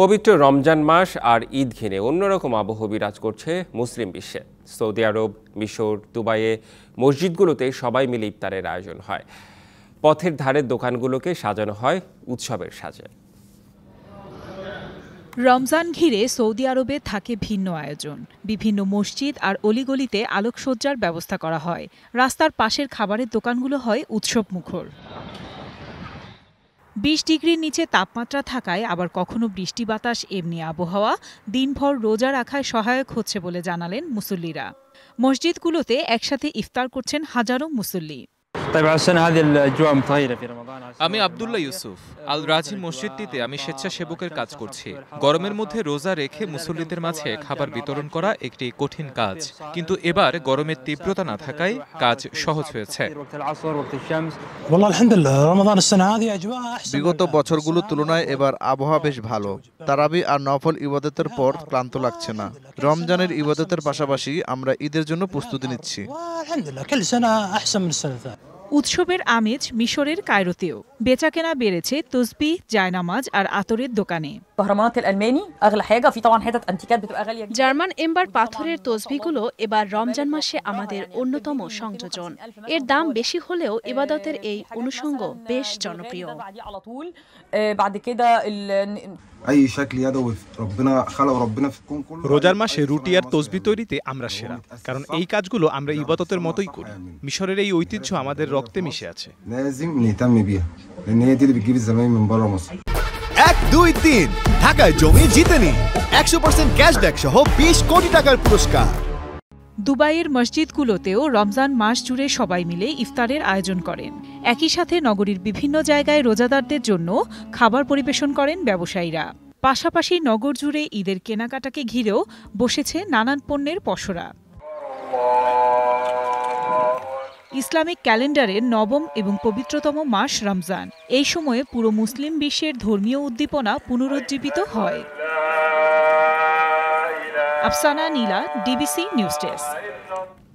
পবিত্র রমজান মাস আর ঈদ ঘিরে অন্যরকম আবহ বিরাজ করছে মুসলিম বিশ্বে সৌদি আরব মিশর দুবাইয়ে মসজিদগুলোতে সবাই মিলে ইফতারের আয়োজন হয় পথের ধারের দোকানগুলোকে সাজানো হয় উৎসবের সাজে রমজান ঘিরে সৌদি আরবে থাকে ভিন্ন আয়োজন বিভিন্ন মসজিদ আর অলিগলিতে আলোকসজ্জার ব্যবস্থা করা হয় রাস্তার পাশের খাবারের দোকানগুলো হয় উৎসব মুখর বিশ ডিগ্রির নিচে তাপমাত্রা থাকায় আবার কখনো বৃষ্টি বাতাস এমনি আবহাওয়া দিনভর রোজা রাখায় সহায়ক হচ্ছে বলে জানালেন মুসল্লিরা মসজিদগুলোতে একসাথে ইফতার করছেন হাজারো মুসল্লি আমি আবদুল্লাহ ইউসুফ আল রাজি মসজিদটিতে আমি স্বেচ্ছাসেবকের কাজ করছি গরমের মধ্যে রোজা রেখে মুসল্লিদের মাঝে খাবার বিতরণ করা একটি কঠিন কাজ কিন্তু এবার গরমের তীব্রতা না থাকায় কাজ সহজ হয়েছে বিগত বছরগুলোর তুলনায় এবার আবহাওয়া বেশ ভালো তারাবি আর নফল ইবাদতের পর ক্লান্ত লাগছে না রমজানের ইবাদতের পাশাপাশি আমরা ঈদের জন্য প্রস্তুতি নিচ্ছি উৎসবের আমেজ মিশরের কায়রোতেও বেচাকেনা বেড়েছে তসবি জায়নামাজ আর আতরের দোকানে ভারমানত আলমেনি আগলা হেগা ফি তাওয়ান হেদাত আন্তিকাত বিতু আগালিয়া জার্মান এমবার পাথরের তসবিগুলো এবার রমজান মাসে আমাদের অন্যতম সংযোজন এর দাম বেশি হলেও ইবাদতের এই অনুষঙ্গ বেশ জনপ্রিয় بعد كده اي রোজার মাসে রুটি আর তসবি তৈরিতে আমরা সেরা কারণ এই কাজগুলো আমরা ইবাদতের মতোই করি মিশরের এই ঐতিহ্য আমাদের রক্তে মিশে আছে এক দুই তিন ঢাকায় জমি জিতে নি একশো পার্সেন্ট ক্যাশব্যাক সহ বিশ কোটি টাকার পুরস্কার দুবাইয়ের মসজিদগুলোতেও রমজান মাস জুড়ে সবাই মিলে ইফতারের আয়োজন করেন একই সাথে নগরীর বিভিন্ন জায়গায় রোজাদারদের জন্য খাবার পরিবেশন করেন ব্যবসায়ীরা পাশাপাশি নগর জুড়ে ঈদের কেনাকাটাকে ঘিরেও বসেছে নানান পণ্যের পসরা ইসলামিক ক্যালেন্ডারের নবম এবং পবিত্রতম মাস রমজান এই সময়ে পুরো মুসলিম বিশ্বের ধর্মীয় উদ্দীপনা পুনরুজ্জীবিত হয় Afsana Nila DBC news desk